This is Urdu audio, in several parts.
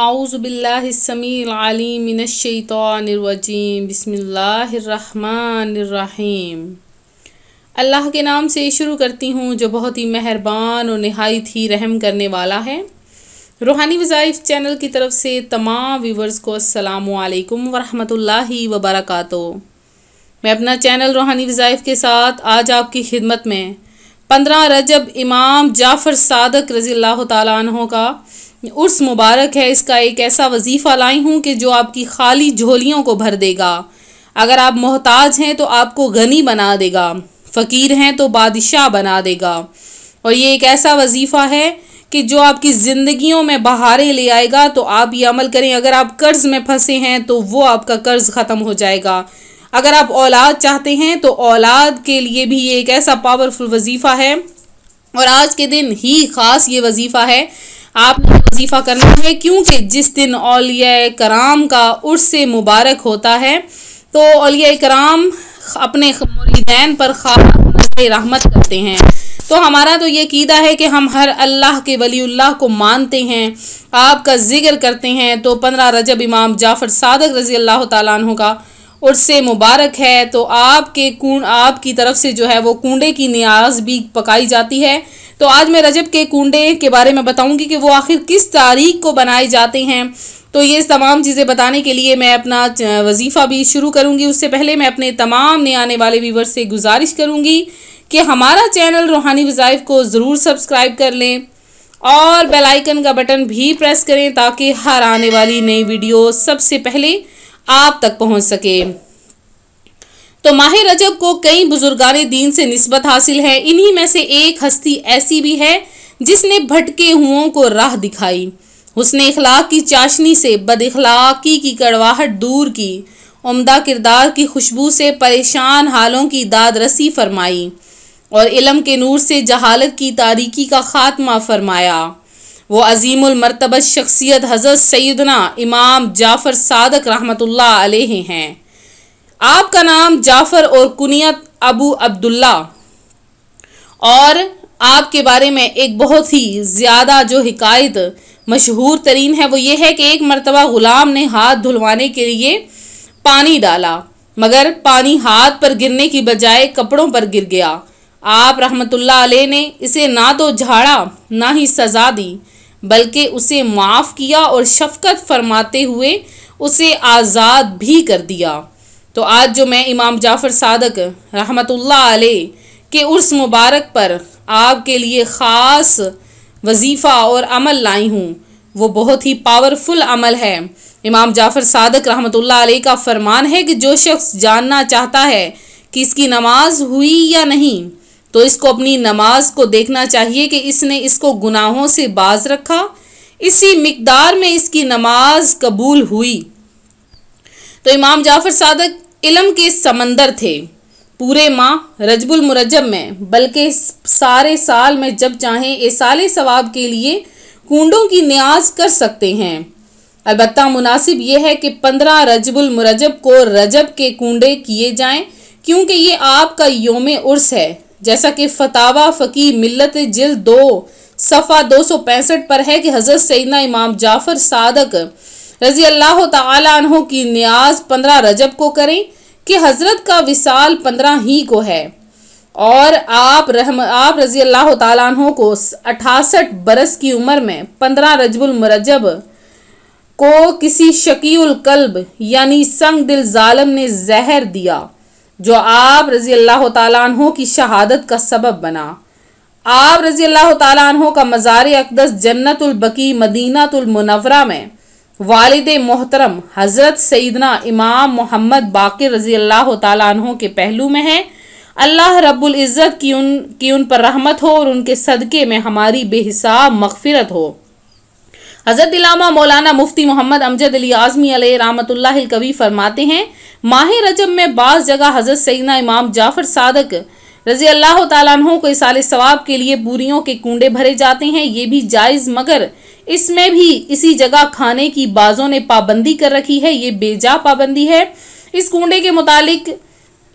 اعوذ باللہ السمیع العلیم من الشیطان الرجیم بسم اللہ الرحمن الرحیم اللہ کے نام سے شروع کرتی ہوں جو بہت ہی مہربان اور نہایت ہی رحم کرنے والا ہے روحانی وظائف چینل کی طرف سے تمام ویورز کو السلام علیکم ورحمۃ اللہ وبرکاتہ میں اپنا چینل روحانی وظائف کے ساتھ آج آپ کی خدمت میں پندرہ رجب امام جعفر صادق رضی اللہ تعالیٰ عنہ کا عرس مبارک ہے اس کا ایک ایسا وظیفہ لائی ہوں کہ جو آپ کی خالی جھولیوں کو بھر دے گا اگر آپ محتاج ہیں تو آپ کو غنی بنا دے گا فقیر ہیں تو بادشاہ بنا دے گا اور یہ ایک ایسا وظیفہ ہے کہ جو آپ کی زندگیوں میں بہاریں لے آئے گا تو آپ یہ عمل کریں اگر آپ قرض میں پھنسے ہیں تو وہ آپ کا قرض ختم ہو جائے گا اگر آپ اولاد چاہتے ہیں تو اولاد کے لیے بھی یہ ایک ایسا پاورفل وظیفہ ہے اور آج کے دن ہی خاص یہ وظیفہ ہے آپ نے وظیفہ کرنا ہے کیونکہ جس دن اولیاء کرام کا عرس سے مبارک ہوتا ہے تو اولیاء کرام اپنے مریدین پر نظر رحمت کرتے ہیں تو ہمارا تو یہ قیدہ ہے کہ ہم ہر اللہ کے ولی اللہ کو مانتے ہیں آپ کا ذکر کرتے ہیں تو پندرہ رجب امام جعفر صادق رضی اللہ تعالیٰ عنہ کا اور سے مبارک ہے تو آپ کے کون آپ کی طرف سے جو ہے وہ کنڈے کی نیاز بھی پکائی جاتی ہے تو آج میں رجب کے کنڈے کے بارے میں بتاؤں گی کہ وہ آخر کس تاریخ کو بنائے جاتے ہیں تو یہ تمام چیزیں بتانے کے لیے میں اپنا وظیفہ بھی شروع کروں گی اس سے پہلے میں اپنے تمام نئے آنے والے ویور سے گزارش کروں گی کہ ہمارا چینل روحانی وظائف کو ضرور سبسکرائب کر لیں اور بیل آئیکن کا بٹن بھی پریس کریں تاکہ ہر آنے والی نئی ویڈیو سب سے پہلے آپ تک پہنچ سکے تو ماہ رجب کو کئی بزرگان دین سے نسبت حاصل ہے انہی میں سے ایک ہستی ایسی بھی ہے جس نے بھٹکے ہوں کو راہ دکھائی اس نے اخلاق کی چاشنی سے بد اخلاقی کی کڑواہٹ دور کی عمدہ کردار کی خوشبو سے پریشان حالوں کی داد رسی فرمائی اور علم کے نور سے جہالت کی تاریکی کا خاتمہ فرمایا وہ عظیم المرتبہ شخصیت حضرت سیدنا امام جعفر صادق رحمۃ اللہ علیہ ہیں آپ کا نام جعفر اور کنیت ابو عبداللہ اور آپ کے بارے میں ایک بہت ہی زیادہ جو حکایت مشہور ترین ہے وہ یہ ہے کہ ایک مرتبہ غلام نے ہاتھ دھلوانے کے لیے پانی ڈالا مگر پانی ہاتھ پر گرنے کی بجائے کپڑوں پر گر گیا آپ رحمت اللہ علیہ نے اسے نہ تو جھاڑا نہ ہی سزا دی بلکہ اسے معاف کیا اور شفقت فرماتے ہوئے اسے آزاد بھی کر دیا تو آج جو میں امام جعفر صادق رحمت اللہ علیہ کے عرس مبارک پر آپ کے لیے خاص وظیفہ اور عمل لائی ہوں وہ بہت ہی پاورفل عمل ہے امام جعفر صادق رحمۃ اللہ علیہ کا فرمان ہے کہ جو شخص جاننا چاہتا ہے کہ اس کی نماز ہوئی یا نہیں تو اس کو اپنی نماز کو دیکھنا چاہیے کہ اس نے اس کو گناہوں سے باز رکھا اسی مقدار میں اس کی نماز قبول ہوئی تو امام جعفر صادق علم کے سمندر تھے پورے ماہ رجب المرجب میں بلکہ سارے سال میں جب چاہیں اصال سال ثواب کے لیے کنڈوں کی نیاز کر سکتے ہیں البتہ مناسب یہ ہے کہ پندرہ رجب المرجب کو رجب کے کنڈے کیے جائیں کیونکہ یہ آپ کا یوم عرس ہے جیسا کہ فتح فقی ملت جل دو صفحہ دو سو پینسٹھ پر ہے کہ حضرت سیدنا امام جعفر صادق رضی اللہ تعالی عنہ کی نیاز پندرہ رجب کو کریں کہ حضرت کا وصال پندرہ ہی کو ہے اور آپ رحم آپ رضی اللہ تعالیٰ عنہ کو اٹھاسٹھ برس کی عمر میں پندرہ رجب المرجب کو کسی شکی القلب یعنی سنگ دل ظالم نے زہر دیا جو آپ رضی اللہ تعالیٰ عنہ کی شہادت کا سبب بنا آپ رضی اللہ تعالیٰ عنہ کا مزار اقدس جنت البقی مدینہ المنورہ میں والد محترم حضرت سیدنا امام محمد باقر رضی اللہ تعالیٰ عنہ کے پہلو میں ہیں اللہ رب العزت کی ان کی ان پر رحمت ہو اور ان کے صدقے میں ہماری بے حساب مغفرت ہو حضرت علامہ مولانا مفتی محمد امجد علی اعظمی علیہ رحمۃ اللہ القوی فرماتے ہیں ماہ رجب میں بعض جگہ حضرت سیدنا امام جعفر صادق رضی اللہ تعالیٰ عنہ کو اسال ثواب کے لیے بوریوں کے کنڈے بھرے جاتے ہیں یہ بھی جائز مگر اس میں بھی اسی جگہ کھانے کی بازوں نے پابندی کر رکھی ہے یہ بے جا پابندی ہے اس کنڈے کے متعلق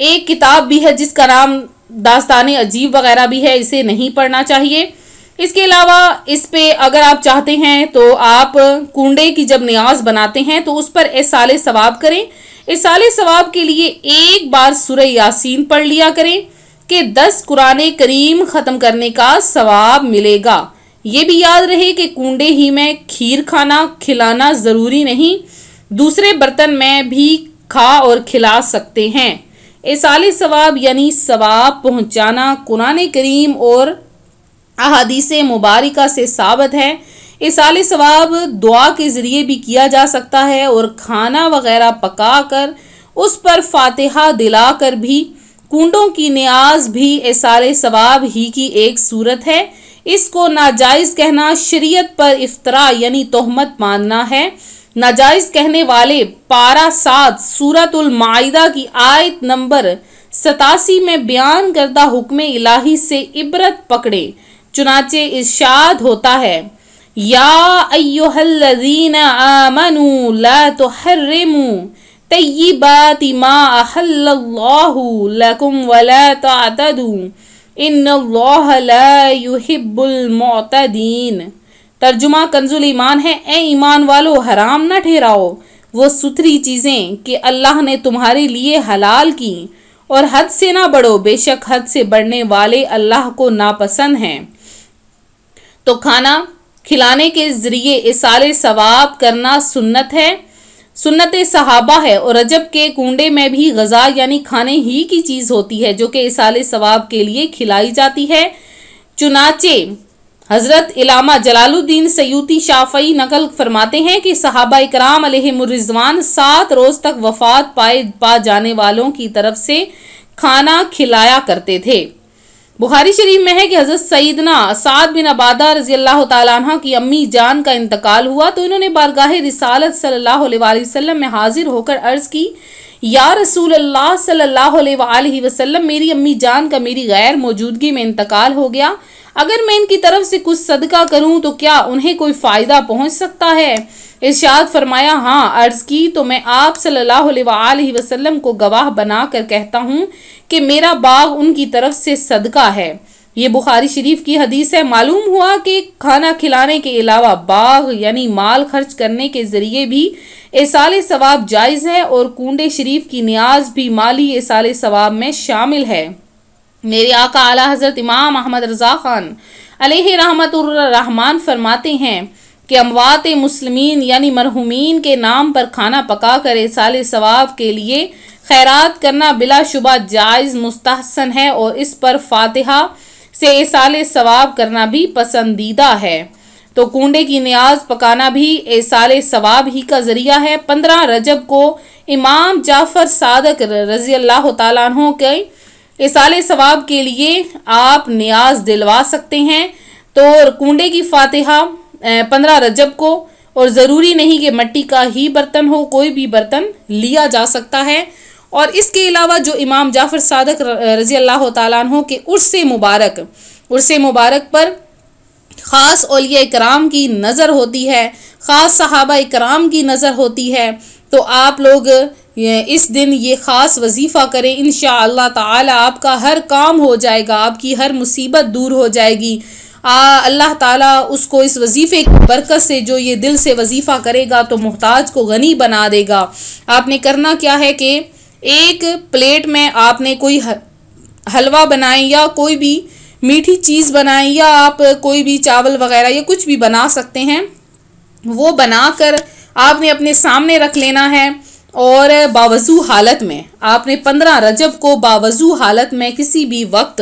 ایک کتاب بھی ہے جس کا نام داستان عجیب وغیرہ بھی ہے اسے نہیں پڑھنا چاہیے اس کے علاوہ اس پہ اگر آپ چاہتے ہیں تو آپ کنڈے کی جب نیاز بناتے ہیں تو اس پر احسال ثواب کریں احسال ثواب کے لیے ایک بار سورہ یاسین پڑھ لیا کریں کہ دس قرآن کریم ختم کرنے کا ثواب ملے گا یہ بھی یاد رہے کہ کنڈے ہی میں کھیر کھانا کھلانا ضروری نہیں دوسرے برتن میں بھی کھا اور کھلا سکتے ہیں احسال ثواب یعنی ثواب پہنچانا قرآن کریم اور احادیث مبارکہ سے ثابت ہے عالی ثواب دعا کے ذریعے بھی کیا جا سکتا ہے اور کھانا وغیرہ پکا کر اس پر فاتحہ دلا کر بھی کنڈوں کی نیاز بھی عالی ثواب ہی کی ایک صورت ہے اس کو ناجائز کہنا شریعت پر افطرا یعنی تہمت ماننا ہے ناجائز کہنے والے پارہ سات صورت المعیدہ کی آیت نمبر ستاسی میں بیان کردہ حکم الہی سے عبرت پکڑے چنانچہ ارشاد ہوتا ہے یا ایوہ الذین آمنوا لا لا ما احل اللہ اللہ لکم ولا ان یحب المعتدین ترجمہ کنزل ایمان ہے اے ایمان والو حرام نہ ٹھہراؤ وہ ستھری چیزیں کہ اللہ نے تمہارے لیے حلال کی اور حد سے نہ بڑھو بے شک حد سے بڑھنے والے اللہ کو ناپسند ہیں تو کھانا کھلانے کے ذریعے اصال ثواب کرنا سنت ہے سنت صحابہ ہے اور رجب کے کنڈے میں بھی غذا یعنی کھانے ہی کی چیز ہوتی ہے جو کہ اصال ثواب کے لیے کھلائی جاتی ہے چنانچہ حضرت علامہ جلال الدین سیوتی شافعی نقل فرماتے ہیں کہ صحابہ اکرام مرزوان سات روز تک وفات پائے پا جانے والوں کی طرف سے کھانا کھلایا کرتے تھے بخاری شریف میں ہے کہ حضرت سیدنا سعید بن عبادہ رضی اللہ تعالیٰ عنہ کی امی جان کا انتقال ہوا تو انہوں نے بارگاہ رسالت صلی اللہ علیہ وسلم میں حاضر ہو کر عرض کی یا رسول اللہ صلی اللہ علیہ وآلہ وسلم میری امی جان کا میری غیر موجودگی میں انتقال ہو گیا اگر میں ان کی طرف سے کچھ صدقہ کروں تو کیا انہیں کوئی فائدہ پہنچ سکتا ہے ارشاد فرمایا ہاں عرض کی تو میں آپ صلی اللہ علیہ وآلہ وسلم کو گواہ بنا کر کہتا ہوں کہ میرا باغ ان کی طرف سے صدقہ ہے یہ بخاری شریف کی حدیث ہے معلوم ہوا کہ کھانا کھلانے کے علاوہ باغ یعنی مال خرچ کرنے کے ذریعے بھی اصال ثواب جائز ہے اور کنڈے شریف کی نیاز بھی مالی اصال ثواب میں شامل ہے میرے آقا اللہ حضرت امام احمد رضا خان علیہ رحمت الرحمن فرماتے ہیں کہ اموات مسلمین یعنی مرحومین کے نام پر کھانا پکا کر اصال ثواب کے لیے خیرات کرنا بلا شبہ جائز مستحسن ہے اور اس پر فاتحہ سے سال ثواب کرنا بھی پسندیدہ ہے تو کونڈے کی نیاز پکانا بھی یہ ثواب ہی کا ذریعہ ہے پندرہ رجب کو امام جعفر صادق رضی اللہ تعالیٰ عنہ کے اِسال ثواب کے لیے آپ نیاز دلوا سکتے ہیں تو کونڈے کی فاتحہ پندرہ رجب کو اور ضروری نہیں کہ مٹی کا ہی برتن ہو کوئی بھی برتن لیا جا سکتا ہے اور اس کے علاوہ جو امام جعفر صادق رضی اللہ تعالیٰ عنہ کے عرص مبارک عرص مبارک پر خاص اولیاء اکرام کی نظر ہوتی ہے خاص صحابہ اکرام کی نظر ہوتی ہے تو آپ لوگ اس دن یہ خاص وظیفہ کریں انشاءاللہ اللہ تعالیٰ آپ کا ہر کام ہو جائے گا آپ کی ہر مصیبت دور ہو جائے گی اللہ تعالیٰ اس کو اس وظیفے کی برکت سے جو یہ دل سے وظیفہ کرے گا تو محتاج کو غنی بنا دے گا آپ نے کرنا کیا ہے کہ ایک پلیٹ میں آپ نے کوئی حلوہ بنائیں یا کوئی بھی میٹھی چیز بنائیں یا آپ کوئی بھی چاول وغیرہ یا کچھ بھی بنا سکتے ہیں وہ بنا کر آپ نے اپنے سامنے رکھ لینا ہے اور باوضو حالت میں آپ نے پندرہ رجب کو باوضو حالت میں کسی بھی وقت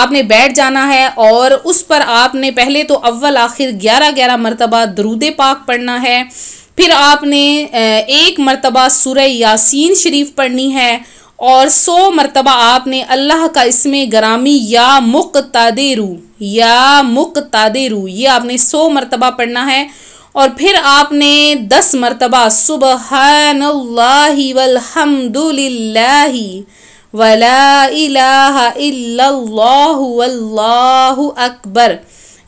آپ نے بیٹھ جانا ہے اور اس پر آپ نے پہلے تو اول آخر گیارہ گیارہ مرتبہ درود پاک پڑھنا ہے پھر آپ نے ایک مرتبہ سورہ یاسین شریف پڑھنی ہے اور سو مرتبہ آپ نے اللہ کا اسم گرامی یا مقتدرو یا مقتدرو یہ آپ نے سو مرتبہ پڑھنا ہے اور پھر آپ نے دس مرتبہ سبحان اللہ الہ الا اللہ اکبر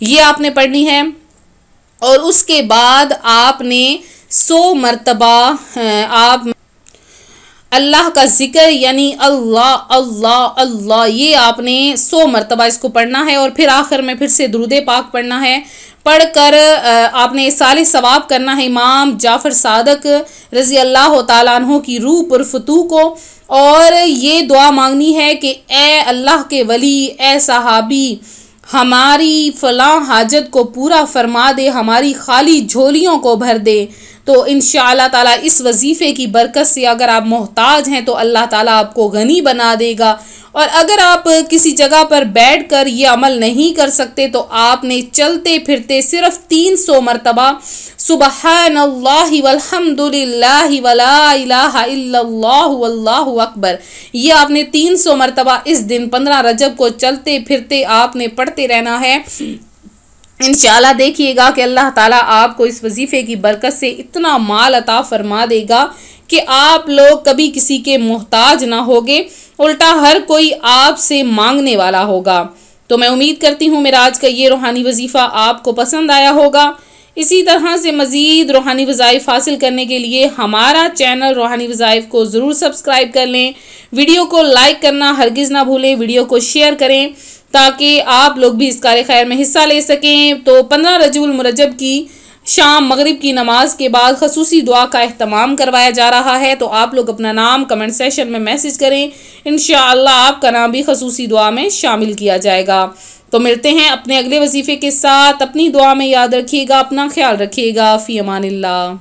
یہ آپ نے پڑھنی ہے اور اس کے بعد آپ نے سو مرتبہ آپ اللہ کا ذکر یعنی اللہ اللہ اللہ یہ آپ نے سو مرتبہ اس کو پڑھنا ہے اور پھر آخر میں پھر سے درود پاک پڑھنا ہے پڑھ کر آپ نے سال ثواب کرنا ہے امام جعفر صادق رضی اللہ تعالیٰ عنہ کی روح پر فتو کو اور یہ دعا مانگنی ہے کہ اے اللہ کے ولی اے صحابی ہماری فلاں حاجت کو پورا فرما دے ہماری خالی جھولیوں کو بھر دے تو ان شاء تعالیٰ اس وظیفے کی برکت سے اگر آپ محتاج ہیں تو اللہ تعالیٰ آپ کو غنی بنا دے گا اور اگر آپ کسی جگہ پر بیٹھ کر یہ عمل نہیں کر سکتے تو آپ نے چلتے پھرتے صرف تین سو مرتبہ سبحان اللہ ولا الہ الا اللہ واللہ اکبر یہ آپ نے تین سو مرتبہ اس دن پندرہ رجب کو چلتے پھرتے آپ نے پڑھتے رہنا ہے انشاءاللہ دیکھئے دیکھیے گا کہ اللہ تعالیٰ آپ کو اس وظیفے کی برکت سے اتنا مال عطا فرما دے گا کہ آپ لوگ کبھی کسی کے محتاج نہ ہوگے الٹا ہر کوئی آپ سے مانگنے والا ہوگا تو میں امید کرتی ہوں میرا آج کا یہ روحانی وظیفہ آپ کو پسند آیا ہوگا اسی طرح سے مزید روحانی وظائف حاصل کرنے کے لیے ہمارا چینل روحانی وظائف کو ضرور سبسکرائب کر لیں ویڈیو کو لائک کرنا ہرگز نہ بھولیں ویڈیو کو شیئر کریں تاکہ آپ لوگ بھی اس کار خیر میں حصہ لے سکیں تو پندرہ رجب المرجب کی شام مغرب کی نماز کے بعد خصوصی دعا کا اہتمام کروایا جا رہا ہے تو آپ لوگ اپنا نام کمنٹ سیشن میں میسج کریں انشاءاللہ آپ کا نام بھی خصوصی دعا میں شامل کیا جائے گا تو ملتے ہیں اپنے اگلے وظیفے کے ساتھ اپنی دعا میں یاد رکھیے گا اپنا خیال رکھیے گا فی امان اللہ